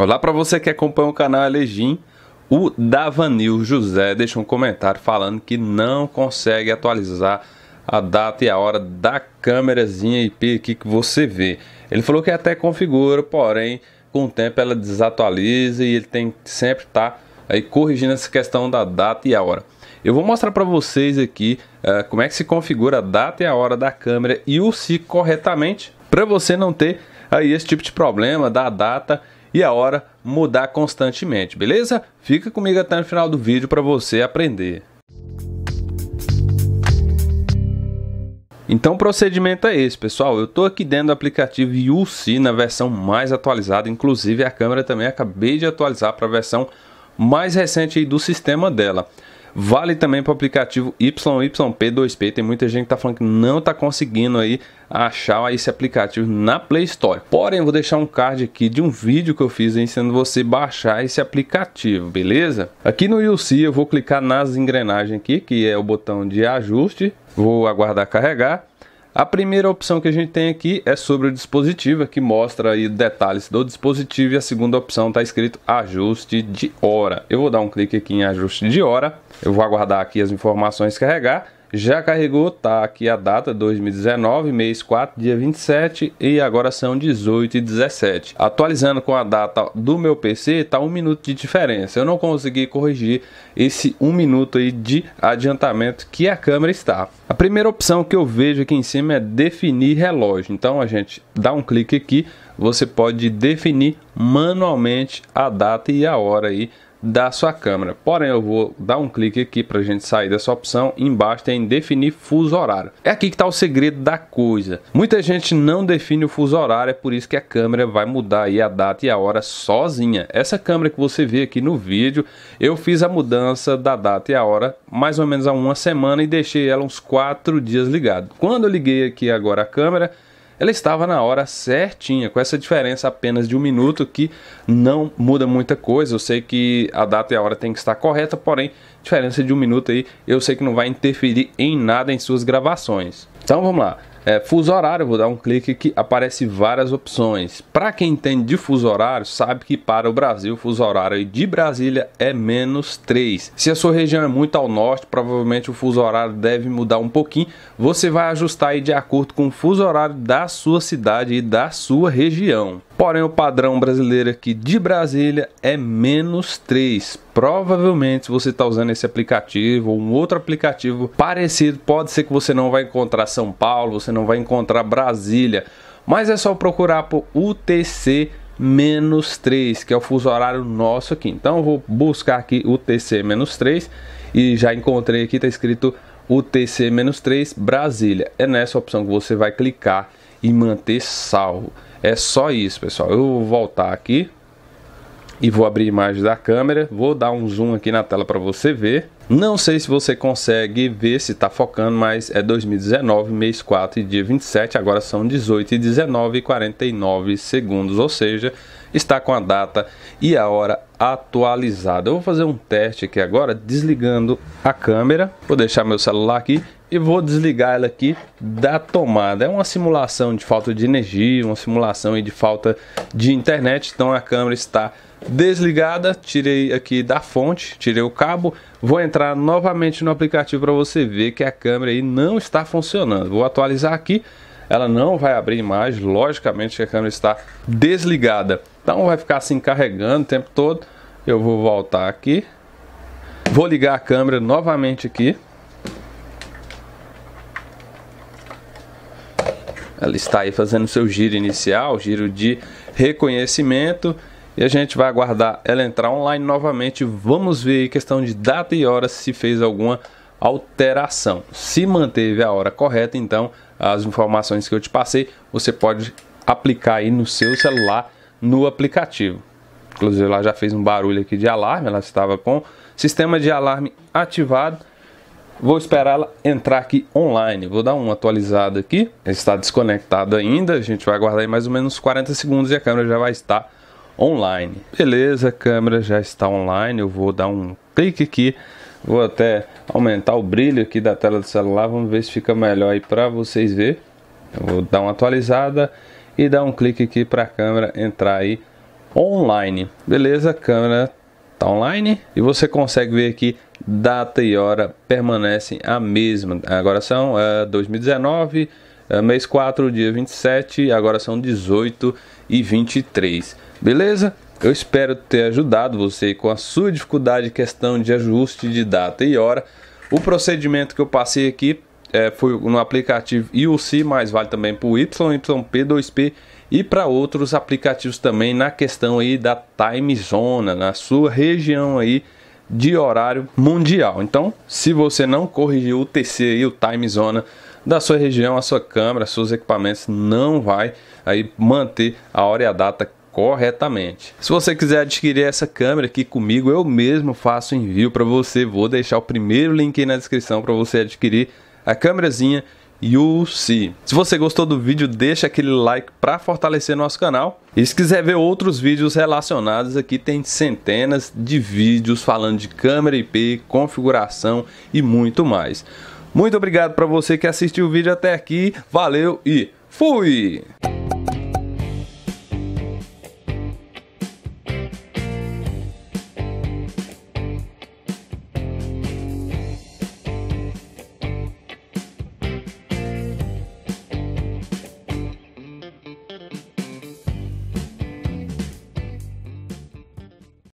Olá para você que acompanha o canal Elegim. O Davanil José deixa um comentário falando que não consegue atualizar a data e a hora da câmerazinha IP aqui que você vê. Ele falou que até configura, porém, com o tempo ela desatualiza e ele tem que sempre estar tá aí corrigindo essa questão da data e a hora. Eu vou mostrar para vocês aqui uh, como é que se configura a data e a hora da câmera e o se corretamente para você não ter aí esse tipo de problema da data e a é hora mudar constantemente, beleza? Fica comigo até o final do vídeo para você aprender. Então o procedimento é esse, pessoal. Eu estou aqui dentro do aplicativo UC na versão mais atualizada, inclusive a câmera também acabei de atualizar para a versão mais recente do sistema dela. Vale também para o aplicativo YYP2P. Tem muita gente que está falando que não está conseguindo aí achar esse aplicativo na Play Store. Porém, vou deixar um card aqui de um vídeo que eu fiz ensinando você baixar esse aplicativo, beleza? Aqui no UC eu vou clicar nas engrenagens aqui, que é o botão de ajuste. Vou aguardar carregar. A primeira opção que a gente tem aqui é sobre o dispositivo, que mostra aí detalhes do dispositivo, e a segunda opção está escrito ajuste de hora. Eu vou dar um clique aqui em ajuste de hora, eu vou aguardar aqui as informações carregar já carregou, tá aqui a data 2019, mês 4, dia 27 e agora são 18 e 17. Atualizando com a data do meu PC, tá um minuto de diferença. Eu não consegui corrigir esse um minuto aí de adiantamento que a câmera está. A primeira opção que eu vejo aqui em cima é definir relógio. Então a gente dá um clique aqui, você pode definir manualmente a data e a hora aí da sua câmera. Porém, eu vou dar um clique aqui para a gente sair dessa opção. Embaixo tem definir fuso horário. É aqui que está o segredo da coisa. Muita gente não define o fuso horário, é por isso que a câmera vai mudar aí a data e a hora sozinha. Essa câmera que você vê aqui no vídeo, eu fiz a mudança da data e a hora mais ou menos há uma semana e deixei ela uns quatro dias ligado. Quando eu liguei aqui agora a câmera, ela estava na hora certinha, com essa diferença apenas de um minuto que não muda muita coisa. Eu sei que a data e a hora tem que estar correta, porém, diferença de um minuto aí, eu sei que não vai interferir em nada em suas gravações. Então vamos lá. É, fuso horário, vou dar um clique que aparece várias opções. Para quem entende de fuso horário, sabe que para o Brasil, o fuso horário de Brasília é menos 3. Se a sua região é muito ao norte, provavelmente o fuso horário deve mudar um pouquinho. Você vai ajustar aí de acordo com o fuso horário da sua cidade e da sua região. Porém, o padrão brasileiro aqui de Brasília é menos 3. Provavelmente, se você está usando esse aplicativo ou um outro aplicativo parecido, pode ser que você não vai encontrar São Paulo, você não vai encontrar Brasília. Mas é só procurar por UTC menos 3, que é o fuso horário nosso aqui. Então eu vou buscar aqui UTC menos 3 e já encontrei aqui, está escrito UTC menos 3 Brasília. É nessa opção que você vai clicar e manter salvo. É só isso, pessoal. Eu vou voltar aqui e vou abrir imagem da câmera, vou dar um zoom aqui na tela para você ver. Não sei se você consegue ver se está focando, mas é 2019, mês 4 e dia 27, agora são 18 e 19 e 49 segundos, ou seja, está com a data e a hora atualizada. Eu vou fazer um teste aqui agora, desligando a câmera, vou deixar meu celular aqui e vou desligar ela aqui da tomada. É uma simulação de falta de energia, uma simulação de falta de internet, então a câmera está desligada. Tirei aqui da fonte, tirei o cabo. Vou entrar novamente no aplicativo para você ver que a câmera aí não está funcionando. Vou atualizar aqui. Ela não vai abrir mais logicamente que a câmera está desligada. Então vai ficar assim carregando o tempo todo. Eu vou voltar aqui. Vou ligar a câmera novamente aqui. Ela está aí fazendo seu giro inicial, giro de reconhecimento. E a gente vai aguardar ela entrar online novamente. Vamos ver questão de data e hora se fez alguma alteração. Se manteve a hora correta, então as informações que eu te passei, você pode aplicar aí no seu celular, no aplicativo. Inclusive, ela já fez um barulho aqui de alarme, ela estava com sistema de alarme ativado. Vou esperar ela entrar aqui online. Vou dar uma atualizada aqui. está desconectado ainda. A gente vai aguardar mais ou menos 40 segundos e a câmera já vai estar online. Beleza, a câmera já está online. Eu vou dar um clique aqui. Vou até aumentar o brilho aqui da tela do celular. Vamos ver se fica melhor aí para vocês ver. Eu vou dar uma atualizada e dar um clique aqui para a câmera entrar aí online. Beleza, a câmera está online e você consegue ver aqui data e hora permanecem a mesma. Agora são 2019, é, é, mês 4, dia 27, agora são 18 e 23. Beleza? Eu espero ter ajudado você com a sua dificuldade questão de ajuste de data e hora. O procedimento que eu passei aqui é, foi no aplicativo IUC, mas vale também para o YYP2P e para outros aplicativos também na questão aí da time zone, na sua região aí de horário mundial. Então, se você não corrigir o TC e o time zone da sua região, a sua câmera, seus equipamentos não vai aí manter a hora e a data corretamente. Se você quiser adquirir essa câmera aqui comigo, eu mesmo faço envio para você. Vou deixar o primeiro link na descrição para você adquirir a câmerazinha UC. Se você gostou do vídeo, deixa aquele like para fortalecer nosso canal. E se quiser ver outros vídeos relacionados, aqui tem centenas de vídeos falando de câmera IP, configuração e muito mais. Muito obrigado para você que assistiu o vídeo até aqui. Valeu e fui!